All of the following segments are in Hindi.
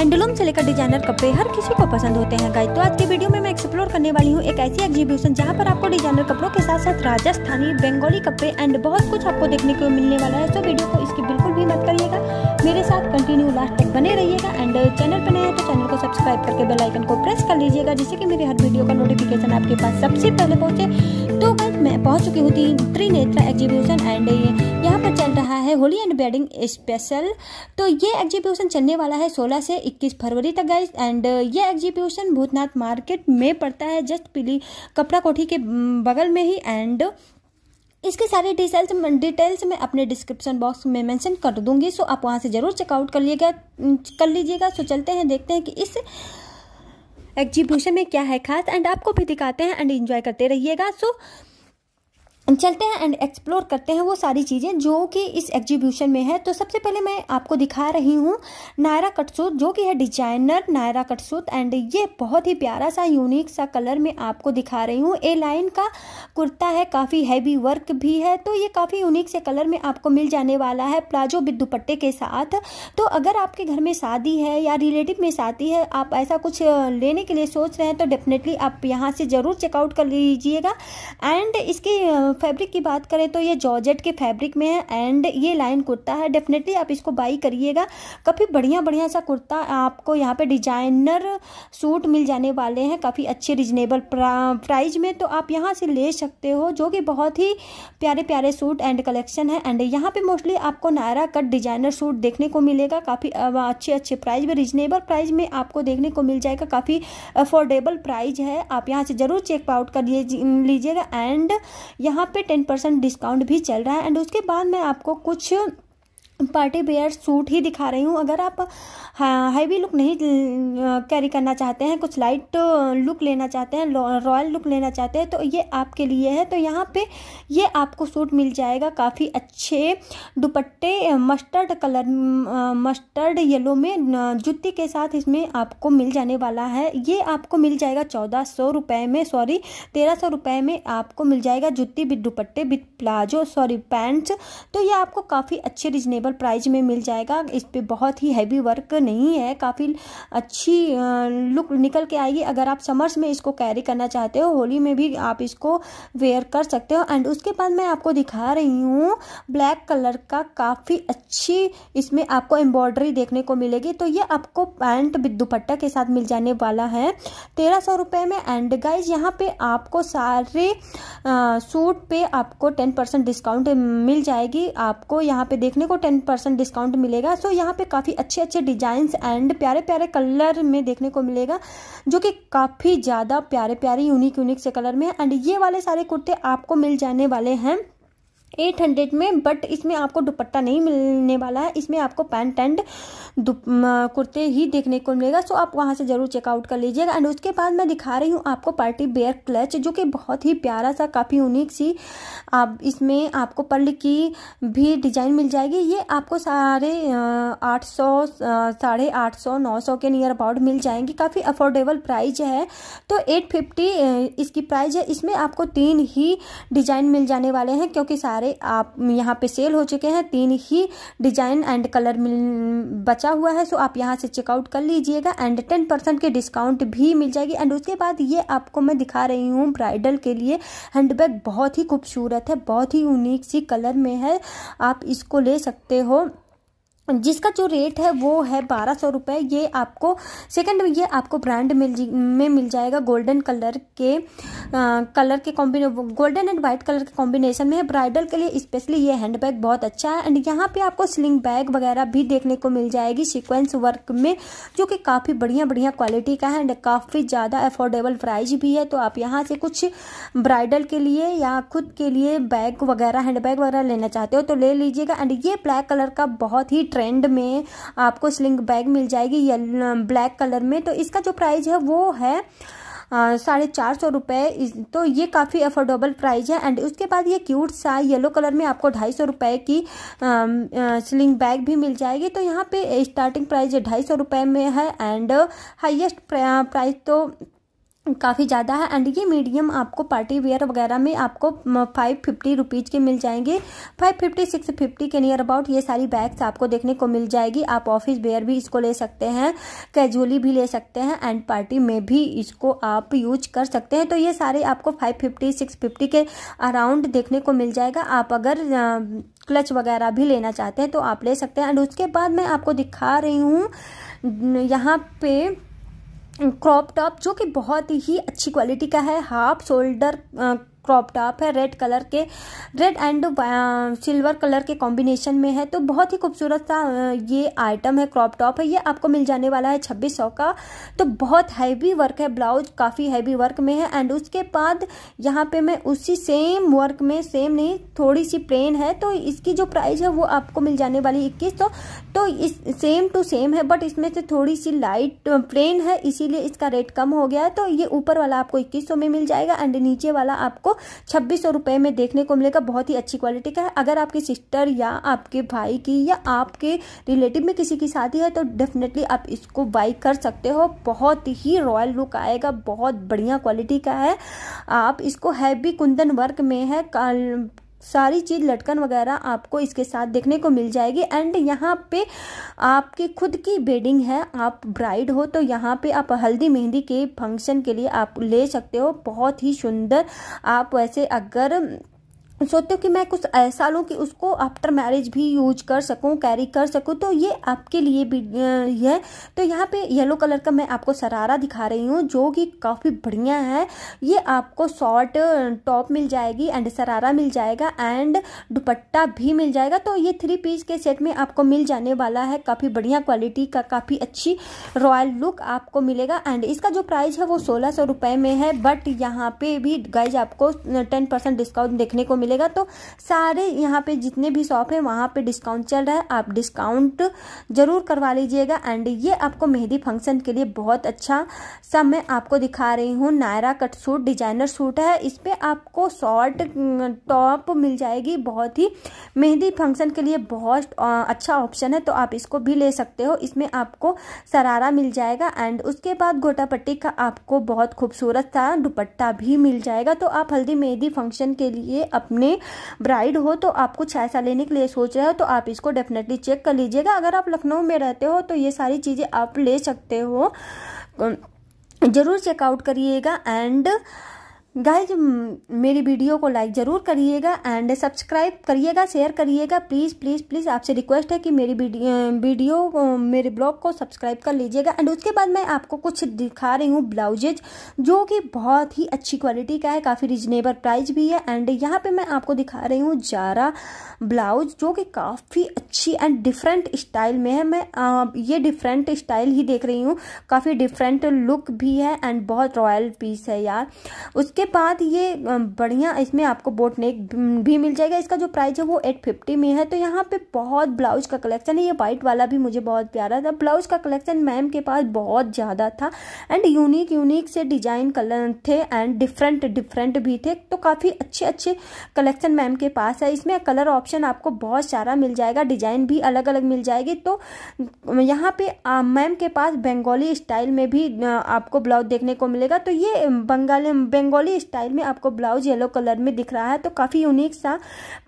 हैंडलूम से लेकर डिजाइनर कपड़े हर किसी को पसंद होते हैं गाइस तो आज की वीडियो में मैं एक्सप्लोर करने वाली हूँ एक ऐसी एग्जीबिशन जहाँ पर आपको डिजाइनर कपड़ों के साथ साथ राजस्थानी बंगाली कपड़े एंड बहुत कुछ आपको देखने को मिलने वाला है तो वीडियो को इसकी बिल्कुल भी मत करिएगा मेरे साथ कंटिन्यू लास्ट तक बने रहिएगा एंड चैनल पर नए हैं तो चैनल को सब्सक्राइब करके बेल आइकन को प्रेस कर लीजिएगा जिससे कि मेरे हर वीडियो का नोटिफिकेशन आपके पास सबसे पहले पहुंचे तो गाइस मैं पहुंच चुकी हूँ थी त्रिनेत्रा एग्जीबिशन एंड ये रहा है होली एंड वेडिंग स्पेशल तो ये एग्जीब्यूशन चलने वाला है 16 से 21 फरवरी तक गाइस एंड uh, ये एग्जीब्यूशन भूतनाथ मार्केट में पड़ता है जस्ट पीली कपड़ा कोठी के mm, बगल में ही एंड इसके सारे डिटेल्स डिटेल्स मैं अपने डिस्क्रिप्शन बॉक्स में मेंशन कर दूंगी सो आप वहां से ज़रूर चेकआउट mm, कर लीजिएगा कर लीजिएगा सो चलते हैं देखते हैं कि इस एग्जीब्यूशन में क्या है खास एंड आपको भी दिखाते हैं एंड एंजॉय करते रहिएगा सो चलते हैं एंड एक्सप्लोर करते हैं वो सारी चीज़ें जो कि इस एग्जीब्यूशन में है तो सबसे पहले मैं आपको दिखा रही हूँ नायरा कटसूत जो कि है डिजाइनर नायरा कटसूत एंड ये बहुत ही प्यारा सा यूनिक सा कलर में आपको दिखा रही हूँ ए लाइन का कुर्ता है काफ़ी हैवी वर्क भी है तो ये काफ़ी यूनिक से कलर में आपको मिल जाने वाला है प्लाजो विद दुपट्टे के साथ तो अगर आपके घर में शादी है या रिलेटिव में शादी है आप ऐसा कुछ लेने के लिए सोच रहे हैं तो डेफिनेटली आप यहाँ से ज़रूर चेकआउट कर लीजिएगा एंड इसके फैब्रिक की बात करें तो ये जॉर्जेट के फैब्रिक में है एंड ये लाइन कुर्ता है डेफिनेटली आप इसको बाई करिएगा काफ़ी बढ़िया बढ़िया सा कुर्ता आपको यहाँ पे डिजाइनर सूट मिल जाने वाले हैं काफ़ी अच्छे रिजनेबल प्राइज में तो आप यहाँ से ले सकते हो जो कि बहुत ही प्यारे प्यारे सूट एंड कलेक्शन है एंड यहाँ पर मोस्टली आपको नायरा कट डिजाइनर सूट देखने को मिलेगा काफ़ी अच्छे अच्छे प्राइज में रिजनेबल प्राइज में आपको देखने को मिल जाएगा काफ़ी अफोर्डेबल प्राइज है आप यहाँ से ज़रूर चेकआउट कर लीजिएगा एंड यहाँ यहाँ पे टेन परसेंट डिस्काउंट भी चल रहा है एंड उसके बाद मैं आपको कुछ पार्टी बेयर सूट ही दिखा रही हूँ अगर आप हैवी हाँ, लुक नहीं कैरी करना चाहते हैं कुछ लाइट लुक लेना चाहते हैं रॉयल लुक लेना चाहते हैं तो ये आपके लिए है तो यहाँ पे ये आपको सूट मिल जाएगा काफ़ी अच्छे दुपट्टे मस्टर्ड कलर मस्टर्ड येलो में जुत्ती के साथ इसमें आपको मिल जाने वाला है ये आपको मिल जाएगा चौदह सौ रुपये में सॉरी तेरह सौ रुपये में आपको मिल जाएगा जुत्ती विद दुपट्टे विद प्लाजो सॉरी पैंट्स तो ये आपको काफ़ी अच्छे रिजनेबल रीज़नेबल प्राइस में मिल जाएगा इस पर बहुत ही हैवी वर्क नहीं है काफ़ी अच्छी लुक निकल के आएगी अगर आप समर्स में इसको कैरी करना चाहते हो होली में भी आप इसको वेयर कर सकते हो एंड उसके बाद मैं आपको दिखा रही हूँ ब्लैक कलर का काफ़ी अच्छी इसमें आपको एम्ब्रॉयडरी देखने को मिलेगी तो ये आपको पैंट दुपट्टा के साथ मिल जाने वाला है तेरह सौ रुपये में एंड गाइज यहाँ पे आपको सारे आ, सूट पे आपको टेन परसेंट डिस्काउंट मिल जाएगी आपको यहाँ पे देखने को टेन टेन परसेंट डिस्काउंट मिलेगा सो यहाँ पे काफ़ी अच्छे अच्छे डिजाइंस एंड प्यारे प्यारे कलर में देखने को मिलेगा जो कि काफ़ी ज़्यादा प्यारे प्यारे यूनिक यूनिक से कलर में है एंड ये वाले सारे कुर्ते आपको मिल जाने वाले हैं एट हंड्रेड में बट इसमें आपको दुपट्टा नहीं मिलने वाला है इसमें आपको पैंट एंड कुर्ते ही देखने को मिलेगा सो आप वहाँ से ज़रूर चेकआउट कर लीजिएगा एंड उसके बाद मैं दिखा रही हूँ आपको पार्टी बेयर क्लच जो कि बहुत ही प्यारा सा काफ़ी यूनिक सी आप इसमें आपको पर्ल की भी डिज़ाइन मिल जाएगी ये आपको सारे आठ सौ साढ़े आठ सौ नौ सौ के नियर अबाउट मिल जाएंगी काफ़ी अफोर्डेबल प्राइज है तो एट फिफ्टी इसकी प्राइज है इसमें आपको तीन ही डिज़ाइन मिल जाने वाले हैं क्योंकि सारे आप यहाँ पे सेल हो चुके हैं तीन ही डिज़ाइन एंड कलर मिल बचा बचा हुआ है सो आप यहाँ से चेकआउट कर लीजिएगा एंड टेन परसेंट के डिस्काउंट भी मिल जाएगी एंड उसके बाद ये आपको मैं दिखा रही हूँ ब्राइडल के लिए हैंडबैग बहुत ही खूबसूरत है बहुत ही यूनिक सी कलर में है आप इसको ले सकते हो जिसका जो रेट है वो है बारह सौ रुपये ये आपको सेकंड ये आपको ब्रांड मिल में मिल जाएगा गोल्डन कलर के आ, कलर के कॉम्बिने गोल्डन एंड वाइट कलर के कॉम्बिनेशन में ब्राइडल के लिए स्पेशली ये हैंड बैग बहुत अच्छा है एंड यहाँ पे आपको स्लिंग बैग वगैरह भी देखने को मिल जाएगी सिक्वेंस वर्क में जो कि काफ़ी बढ़िया बढ़िया क्वालिटी का है एंड काफ़ी ज़्यादा अफोर्डेबल प्राइस भी है तो आप यहाँ से कुछ ब्राइडल के लिए या खुद के लिए बैग वगैरह हैंड बैग वगैरह लेना चाहते हो तो ले लीजिएगा एंड ये ब्लैक कलर का बहुत ही ट्रेंड में आपको स्लिंग बैग मिल जाएगी ब्लैक कलर में तो इसका जो प्राइस है वो है साढ़े चार सौ रुपये तो ये काफ़ी अफोर्डेबल प्राइस है एंड उसके बाद ये क्यूट सा येलो कलर में आपको ढाई सौ रुपये की स्लिंग बैग भी मिल जाएगी तो यहाँ पे स्टार्टिंग प्राइस ढाई सौ रुपये में है एंड हाईएस्ट प्राइस तो काफ़ी ज़्यादा है एंड ये मीडियम आपको पार्टी वेयर वगैरह में आपको फाइव फिफ्टी रुपीज़ के मिल जाएंगे फाइव फिफ्टी सिक्स फिफ्टी के नियर अबाउट ये सारी बैग्स आपको देखने को मिल जाएगी आप ऑफिस वेयर भी इसको ले सकते हैं कैजुअली भी ले सकते हैं एंड पार्टी में भी इसको आप यूज कर सकते हैं तो ये सारे आपको फाइव फिफ्टी सिक्स फिफ्टी के अराउंड देखने को मिल जाएगा आप अगर क्लच वगैरह भी लेना चाहते हैं तो आप ले सकते हैं एंड उसके बाद मैं आपको दिखा रही हूँ यहाँ पे क्रॉप टॉप जो कि बहुत ही अच्छी क्वालिटी का है हाफ शोल्डर क्रॉप टॉप है रेड कलर के रेड एंड सिल्वर कलर के कॉम्बिनेशन में है तो बहुत ही खूबसूरत सा ये आइटम है क्रॉप टॉप है ये आपको मिल जाने वाला है छब्बीस सौ का तो बहुत हैवी वर्क है ब्लाउज काफ़ी हैवी वर्क में है एंड उसके बाद यहाँ पे मैं उसी सेम वर्क में सेम नहीं थोड़ी सी प्लेन है तो इसकी जो प्राइस है वो आपको मिल जाने वाली इक्कीस सौ तो इस सेम टू सेम है बट इसमें से थोड़ी सी लाइट प्लेन है इसीलिए इसका रेट कम हो गया है तो ये ऊपर वाला आपको इक्कीस में मिल जाएगा एंड नीचे वाला आपको आपको छब्बीस सौ में देखने को मिलेगा बहुत ही अच्छी क्वालिटी का है अगर आपकी सिस्टर या आपके भाई की या आपके रिलेटिव में किसी की शादी है तो डेफिनेटली आप इसको बाई कर सकते हो बहुत ही रॉयल लुक आएगा बहुत बढ़िया क्वालिटी का है आप इसको हैवी कुंदन वर्क में है सारी चीज़ लटकन वगैरह आपको इसके साथ देखने को मिल जाएगी एंड यहाँ पे आपकी खुद की बेडिंग है आप ब्राइड हो तो यहाँ पे आप हल्दी मेहंदी के फंक्शन के लिए आप ले सकते हो बहुत ही सुंदर आप वैसे अगर सोचते हो कि मैं कुछ ऐसा लूँ कि उसको आफ्टर मैरिज भी यूज कर सकूँ कैरी कर सकूँ तो ये आपके लिए भी है तो यहाँ पे येलो कलर का मैं आपको सरारा दिखा रही हूँ जो कि काफ़ी बढ़िया है ये आपको शॉर्ट टॉप मिल जाएगी एंड सरारा मिल जाएगा एंड दुपट्टा भी मिल जाएगा तो ये थ्री पीस के सेट में आपको मिल जाने वाला है काफ़ी बढ़िया क्वालिटी का काफ़ी अच्छी रॉयल लुक आपको मिलेगा एंड इसका जो प्राइस है वो सोलह सौ में है बट यहाँ पे भी गाइज आपको टेन डिस्काउंट देखने को मिलेगा मिलेगा तो सारे यहाँ पे जितने भी शॉप हैं वहाँ पे डिस्काउंट चल रहा है आप डिस्काउंट ज़रूर करवा लीजिएगा एंड ये आपको मेहंदी फंक्शन के लिए बहुत अच्छा सब मैं आपको दिखा रही हूँ Naira cut suit designer suit है इस पर आपको शॉर्ट टॉप मिल जाएगी बहुत ही मेहंदी फंक्शन के लिए बहुत अच्छा ऑप्शन है तो आप इसको भी ले सकते हो इसमें आपको सरारा मिल जाएगा एंड उसके बाद गोटा पट्टी का आपको बहुत खूबसूरत सा दुपट्टा भी मिल जाएगा तो आप हल्दी मेहंदी फंक्शन के लिए अपनी सामने ब्राइड हो तो आप कुछ ऐसा लेने के लिए सोच रहे हो तो आप इसको डेफिनेटली चेक कर लीजिएगा अगर आप लखनऊ में रहते हो तो ये सारी चीज़ें आप ले सकते हो ज़रूर चेकआउट करिएगा एंड गाइज मेरी वीडियो को लाइक ज़रूर करिएगा एंड सब्सक्राइब करिएगा शेयर करिएगा प्लीज़ प्लीज़ प्लीज़ आपसे रिक्वेस्ट है कि मेरी वीडियो मेरे ब्लॉग को सब्सक्राइब कर लीजिएगा एंड उसके बाद मैं आपको कुछ दिखा रही हूँ ब्लाउजेज जो कि बहुत ही अच्छी क्वालिटी का है काफ़ी रिजनेबल प्राइस भी है एंड यहाँ पर मैं आपको दिखा रही हूँ जारा ब्लाउज जो कि काफ़ी अच्छी एंड डिफरेंट स्टाइल में है मैं आ, ये डिफरेंट स्टाइल ही देख रही हूँ काफ़ी डिफरेंट लुक भी है एंड बहुत रॉयल पीस है यार उसके इसके बाद ये बढ़िया इसमें आपको बोट नेक भी मिल जाएगा इसका जो प्राइस है वो एट फिफ्टी में है तो यहाँ पे बहुत ब्लाउज का कलेक्शन है ये वाइट वाला भी मुझे बहुत प्यारा था ब्लाउज का कलेक्शन मैम के पास बहुत ज़्यादा था एंड यूनिक यूनिक से डिजाइन कलर थे एंड डिफरेंट डिफरेंट भी थे तो काफ़ी अच्छे अच्छे कलेक्शन मैम के पास है इसमें कलर ऑप्शन आपको बहुत सारा मिल जाएगा डिजाइन भी अलग अलग मिल जाएगी तो यहाँ पे मैम के पास बंगाली स्टाइल में भी आपको ब्लाउज देखने को मिलेगा तो ये बंगाली बंगाली बंगाली स्टाइल में आपको ब्लाउज येलो कलर में दिख रहा है तो काफ़ी यूनिक सा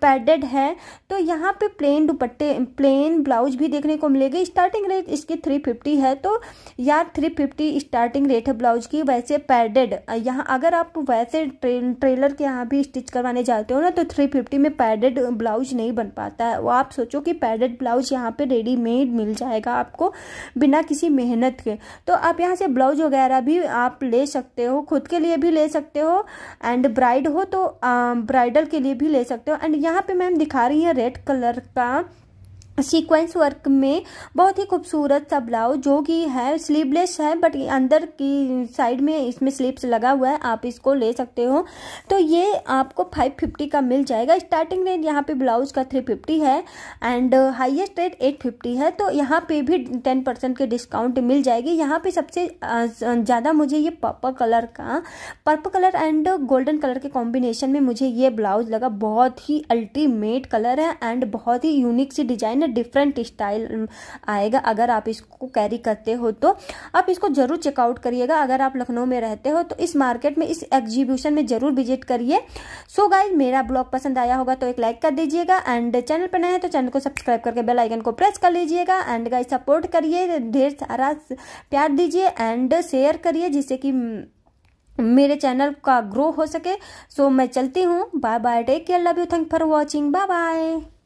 पैडेड है तो यहाँ पे प्लेन दुपट्टे प्लेन ब्लाउज भी देखने को मिलेगी स्टार्टिंग रेट इसकी थ्री फिफ्टी है तो यार थ्री फिफ्टी स्टार्टिंग रेट है ब्लाउज की वैसे पैडेड यहाँ अगर आप वैसे ट्रे, ट्रेलर के यहाँ भी स्टिच करवाने जाते हो ना तो थ्री फिफ्टी में पैडेड ब्लाउज नहीं बन पाता है वो आप सोचो कि पैडेड ब्लाउज यहाँ पे रेडीमेड मिल जाएगा आपको बिना किसी मेहनत के तो आप यहाँ से ब्लाउज वगैरह भी आप ले सकते हो खुद के लिए भी ले सकते हो हो एंड ब्राइड हो तो ब्राइडल के लिए भी ले सकते हो एंड यहाँ पे मैम दिखा रही है रेड कलर का सीक्वेंस वर्क में बहुत ही खूबसूरत सा ब्लाउज जो कि है स्लीवलेस है बट अंदर की साइड में इसमें स्लीव्स लगा हुआ है आप इसको ले सकते हो तो ये आपको 550 का मिल जाएगा स्टार्टिंग रेट यहाँ पे ब्लाउज का 350 है एंड हाईएस्ट रेट 850 है तो यहाँ पे भी 10 परसेंट के डिस्काउंट मिल जाएगी यहाँ पे सबसे ज़्यादा मुझे ये पर्पल कलर का purple colour and golden colour के कॉम्बिनेशन में मुझे ये ब्लाउज लगा बहुत ही अल्टीमेट कलर है एंड बहुत ही यूनिक सी डिजाइन एंड डिफरेंट स्टाइल आएगा अगर आप इसको कैरी करते हो तो आप इसको ज़रूर चेकआउट करिएगा अगर आप लखनऊ में रहते हो तो इस मार्केट में इस एग्जीबिशन में ज़रूर विजिट करिए सो गाइज मेरा ब्लॉग पसंद आया होगा तो एक लाइक कर दीजिएगा एंड चैनल पर नए हैं तो चैनल को सब्सक्राइब करके बेल आइकन को प्रेस कर लीजिएगा एंड गाइज सपोर्ट करिए ढेर सारा प्यार दीजिए एंड शेयर करिए जिससे कि मेरे चैनल का ग्रो हो सके सो so, मैं चलती हूँ bye bye take care love you thank for watching bye bye